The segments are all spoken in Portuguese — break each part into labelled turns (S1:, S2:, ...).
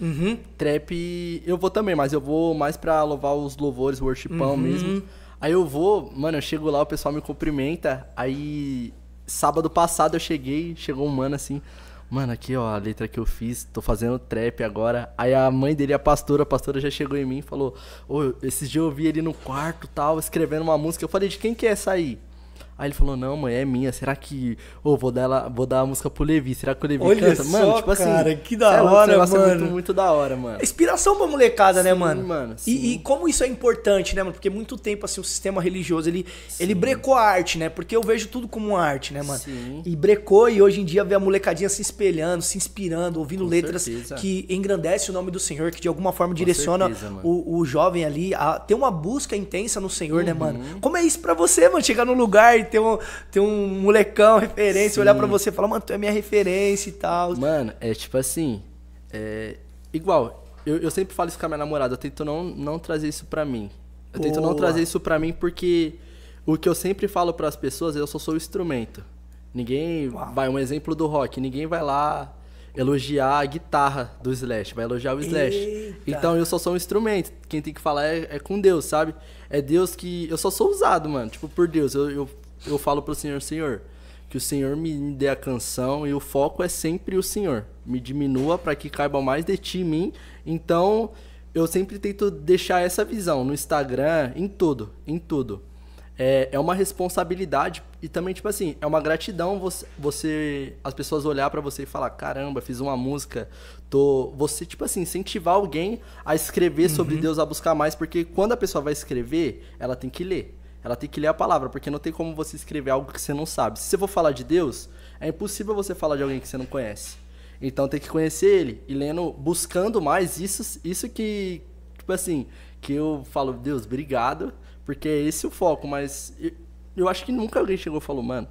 S1: Uhum.
S2: Trap, eu vou também, mas eu vou mais pra louvar os louvores, worshipão uhum. mesmo. Aí eu vou, mano, eu chego lá, o pessoal me cumprimenta. Aí, sábado passado eu cheguei, chegou um mano assim. Mano, aqui ó, a letra que eu fiz, tô fazendo trap agora. Aí a mãe dele, a pastora, a pastora já chegou em mim e falou: Ô, esses dias eu vi ele no quarto tal, escrevendo uma música. Eu falei: de quem que é essa aí? Aí ele falou, não, mãe, é minha. Será que. Ô, oh, vou dar ela, vou dar a música pro Levi. Será que o Levi Olha canta? Só, mano, tipo assim. Cara, que da hora, mano. É muito,
S1: muito, da hora, mano. É inspiração pra molecada, né, sim, né, mano? mano sim. E, e, como isso é importante, né, mano? Porque muito tempo, assim, o sistema religioso, ele, ele brecou a arte, né? Porque eu vejo tudo como arte, né, mano? Sim. E brecou, e hoje em dia vê a molecadinha se espelhando, se inspirando, ouvindo Com letras certeza. que engrandece o nome do Senhor, que de alguma forma direciona certeza, o, o jovem ali a ter uma busca intensa no Senhor, uhum. né, mano? Uhum. Como é isso pra você, mano? Chegar num lugar ter um, ter um molecão referência, Sim. olhar para você e falar, mano, tu é minha referência e tal. Mano, é tipo assim. É,
S2: igual, eu, eu sempre falo isso com a minha namorada, eu tento não, não trazer isso pra mim. Eu Boa. tento não trazer isso pra mim porque o que eu sempre falo para as pessoas, eu só sou o instrumento. Ninguém. Uau. Vai, um exemplo do rock, ninguém vai lá elogiar a guitarra do Slash, vai elogiar o Slash. Eita. Então eu só sou um instrumento. Quem tem que falar é, é, com Deus, sabe? É Deus que. Eu só sou usado, mano. Tipo, por Deus. Eu, eu eu falo pro Senhor, Senhor, que o Senhor me dê a canção e o foco é sempre o Senhor. Me diminua para que caiba mais de ti em mim. Então, eu sempre tento deixar essa visão no Instagram, em tudo, em tudo. É, é uma responsabilidade e também, tipo assim, é uma gratidão você, você as pessoas olhar para você e falar: caramba, fiz uma música. Tô... Você, tipo assim, incentivar alguém a escrever uhum. sobre Deus, a buscar mais, porque quando a pessoa vai escrever, ela tem que ler ela tem que ler a palavra, porque não tem como você escrever algo que você não sabe. Se você for falar de Deus, é impossível você falar de alguém que você não conhece. Então tem que conhecer ele e lendo, buscando mais isso, isso que tipo assim, que eu falo, Deus, obrigado, porque esse é esse o foco, mas eu, eu, acho que nunca alguém chegou e falou, mano,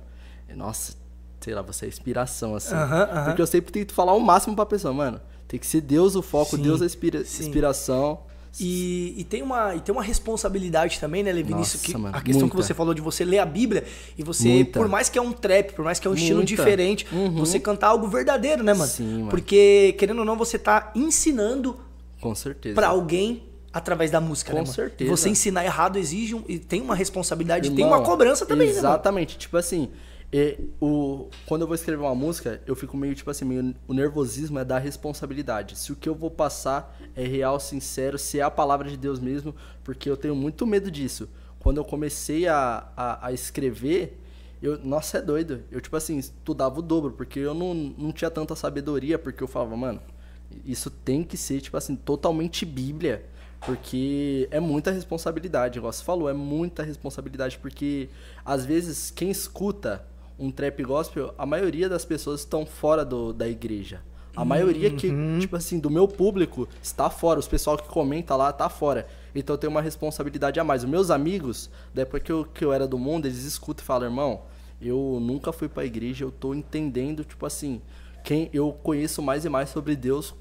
S2: nossa, sei lá, você é inspiração assim. Uh -huh, uh -huh. Porque eu sempre tento falar o máximo para pessoa, mano, tem que ser Deus o
S1: foco, sim, Deus a é inspira sim. inspiração. E, e, tem uma, e tem uma responsabilidade também, né, Levin? isso que, a questão muita. que você falou de você ler a Bíblia e você, muita. por mais que é um trap, por mais que é um muita. estilo diferente, uhum. você cantar algo verdadeiro, né, mano? Sim, mano. Porque, querendo ou não, você tá ensinando com certeza para alguém através da música, com né? Com certeza. Você ensinar errado exige um, e tem uma responsabilidade, Irmão, tem uma cobrança também, exatamente. né?
S2: Exatamente. Tipo assim, e o, quando eu vou escrever uma música, eu fico meio tipo assim, meio, o nervosismo é da responsabilidade. Se o que eu vou passar é real, sincero, se é a palavra de Deus mesmo, porque eu tenho muito medo disso. Quando eu comecei a, a, a escrever, eu, nossa, é doido. Eu, tipo assim, estudava o dobro, porque eu não, não tinha tanta sabedoria, porque eu falava, mano, isso tem que ser, tipo assim, totalmente Bíblia. Porque é muita responsabilidade, igual você falou, é muita responsabilidade, porque às vezes quem escuta um trap gospel, a maioria das pessoas estão fora do, da igreja. A maioria que, uhum. tipo assim, do meu público está fora. Os pessoal que comenta lá está fora. Então eu tenho uma responsabilidade a mais. Os meus amigos, depois que eu, que eu era do mundo, eles escutam e falam, irmão, eu nunca fui pra igreja, eu tô entendendo, tipo assim, quem eu conheço mais e mais sobre Deus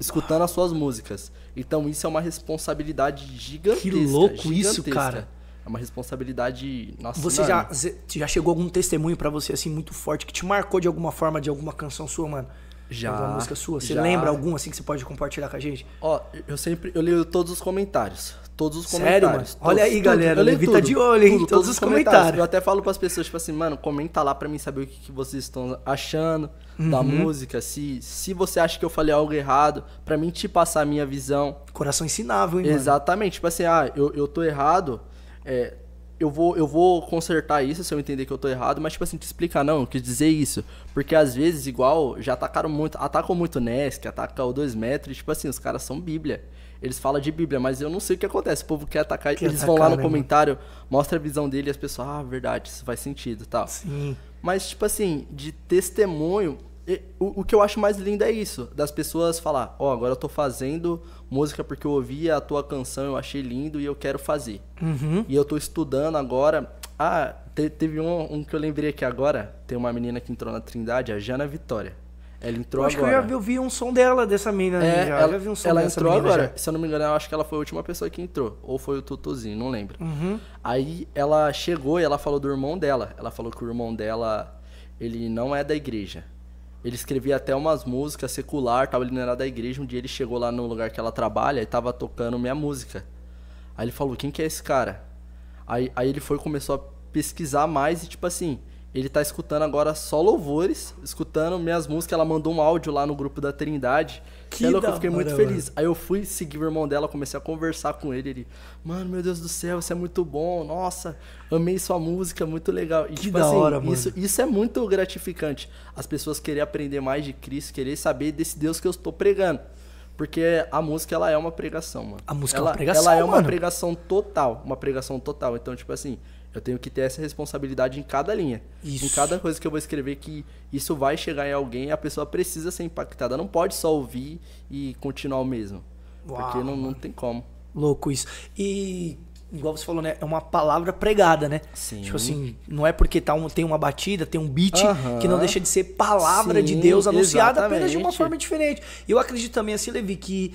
S2: escutando as suas músicas. Então isso é uma responsabilidade gigantesca. Que louco gigantesca. isso, cara. É uma responsabilidade nossa. Você já,
S1: já chegou algum testemunho para você assim muito forte que te marcou de alguma forma de alguma canção sua, mano? Já. Alguma música sua? Você já. lembra alguma assim que você pode compartilhar com a gente?
S2: Ó, eu sempre eu leio todos os comentários.
S1: Todos os Sério, comentários. Sério, mano? Olha todos, aí, galera. Levita de olho, hein? Tudo, todos, todos, os comentários. comentários.
S2: Eu até falo as pessoas, tipo assim, mano, comenta lá pra mim saber o que, que vocês estão achando
S1: uhum. da música.
S2: Se, se você acha que eu falei algo errado, pra mim te passar a minha visão. Coração ensinável, hein, Exatamente. Mano? Tipo assim, ah, eu, eu tô errado, é, eu vou, eu vou consertar isso se eu entender que eu tô errado, mas tipo assim, te explicar, não, quer dizer isso. Porque às vezes, igual, já atacaram muito, atacam muito o Nesk, atacam o 2 metros, tipo assim, os caras são Bíblia. Eles falam de Bíblia, mas eu não sei o que acontece. O povo quer atacar, quer eles atacar, vão lá no né, comentário, mano? mostra a visão dele e as pessoas, ah, verdade, isso faz sentido tal. Sim. Mas, tipo assim, de testemunho, o, o, que eu acho mais lindo é isso, das pessoas falar, ó, oh, agora eu tô fazendo música porque eu ouvi a tua canção, eu achei lindo e eu quero fazer. Uhum. E eu tô estudando agora. Ah, te, teve um, um, que eu lembrei aqui agora, tem uma menina que entrou na Trindade, a Jana Vitória. Ela entrou eu acho agora. Acho
S1: que eu já vi, um som dela, dessa menina É, já. ela, um ela entrou agora. Já.
S2: Se eu não me engano, eu acho que ela foi a última pessoa que entrou. Ou foi o Tutuzinho, não lembro. Uhum. Aí ela chegou e ela falou do irmão dela. Ela falou que o irmão dela, ele não é da igreja. Ele escrevia até umas músicas secular, tal, ele não era da igreja. Um dia ele chegou lá no lugar que ela trabalha e tava tocando minha música. Aí ele falou, quem que é esse cara? Aí, aí ele foi começou a pesquisar mais e tipo assim, ele tá escutando agora só louvores, escutando minhas músicas. Ela mandou um áudio lá no grupo da Trindade. Que da eu fiquei muito feliz. Aí eu fui seguir o irmão dela, comecei a conversar com ele. Ele, mano, meu Deus do céu, você é muito bom. Nossa, amei sua música, muito legal. E, que tipo, da assim, hora, mano. Isso, é muito gratificante. As pessoas quererem aprender mais de Cristo, querer saber desse Deus que eu estou pregando. Porque a música, ela é uma pregação, mano. A música ela, é uma pregação. Ela é uma mano. pregação total. Uma pregação total. Então, tipo assim, eu tenho que ter essa responsabilidade em cada linha. Isso. Em cada coisa que eu vou escrever, que isso vai chegar em alguém, a pessoa precisa ser impactada. Não pode só ouvir e continuar o mesmo. Uau, porque não, não tem como.
S1: Louco isso. E igual você falou, né? É uma palavra pregada, né? Sim. Tipo assim, não é porque tá um, tem uma batida, tem um beat, uhum. que não deixa de ser palavra Sim, de Deus anunciada exatamente. apenas de uma forma diferente. Eu acredito também, assim, Levi, que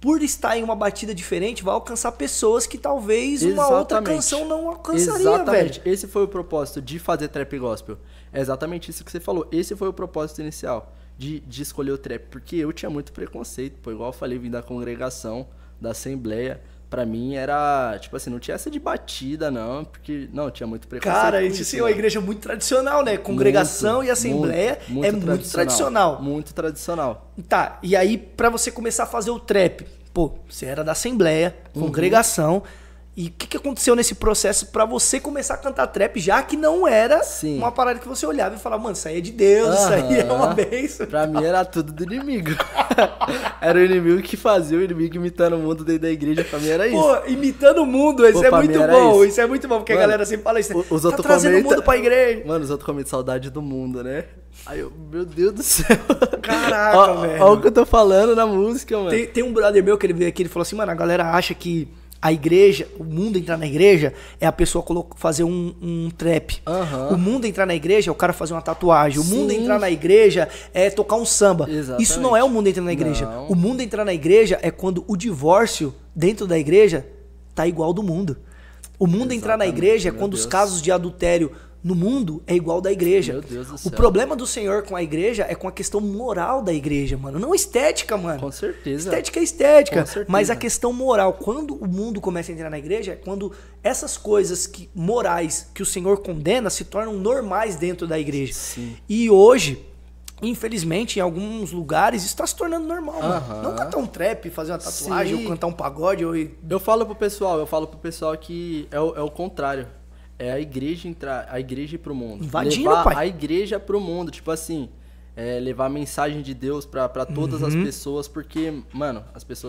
S1: por estar em uma batida diferente, vai alcançar pessoas que talvez uma exatamente. outra canção não alcançaria, exatamente.
S2: Velho. Esse foi o propósito de fazer trap gospel. É exatamente isso que você falou. Esse foi o propósito inicial de, de escolher o trap, porque eu tinha muito preconceito, pô, igual eu falei, vim da congregação, da assembleia para mim era, tipo assim, não tinha essa de batida, não, porque, não, tinha muito preconceito. Cara, isso sim, é uma né? igreja
S1: muito tradicional, né? Congregação muito, e assembleia muito, muito é tradicional, muito tradicional. Muito tradicional. Tá, e aí para você começar a fazer o trap, pô, você era da assembleia, uhum. congregação, uhum. E o que, que aconteceu nesse processo para você começar a cantar trap, já que não era Sim. uma parada que você olhava e falava, mano, isso aí é de Deus, isso aí é uma bênção. Pra mim era tudo do inimigo.
S2: era o inimigo que fazia o inimigo imitando o mundo dentro da igreja, pra mim era isso. Pô, imitando o mundo, isso Pô, é muito bom, isso. isso.
S1: é muito bom, porque mano, a galera sempre fala isso. Os, os tá outros trazendo comenta... o mundo pra igreja.
S2: Mano, os outros comentam saudade do mundo, né? Aí eu, meu Deus do céu. Caraca, ó, velho. Olha o
S1: que eu tô falando na música, mano. Tem, tem um brother meu que ele veio aqui, ele falou assim, mano, a galera acha que a igreja, o mundo entrar na igreja é a pessoa fazer um, um trap. Uhum. O mundo entrar na igreja é o cara fazer uma tatuagem. O Sim. mundo entrar na igreja é tocar um samba. Exatamente. Isso não é o mundo entrar na igreja. Não. O mundo entrar na igreja é quando o divórcio dentro da igreja tá igual do mundo. O mundo Exatamente. entrar na igreja é quando os casos de adultério no mundo é igual da igreja. Meu Deus do céu. O problema do Senhor com a igreja é com a questão moral da igreja, mano. Não estética, mano. Com certeza. Estética é estética. Com certeza. Mas a questão moral, quando o mundo começa a entrar na igreja, é quando essas coisas que, morais que o Senhor condena se tornam normais dentro da igreja. Sim. E hoje, infelizmente, em alguns lugares, isso tá se tornando normal, mano. Não cantar um trap, fazer uma tatuagem, Sim. ou cantar um pagode. Ou... Eu falo pro pessoal, eu falo pro pessoal que é o, é
S2: o contrário é a igreja entrar, a igreja ir pro mundo. Invadindo, levar pai. a igreja pro mundo, tipo assim, é, levar a mensagem de Deus para todas uhum. as pessoas, porque, mano, as pessoas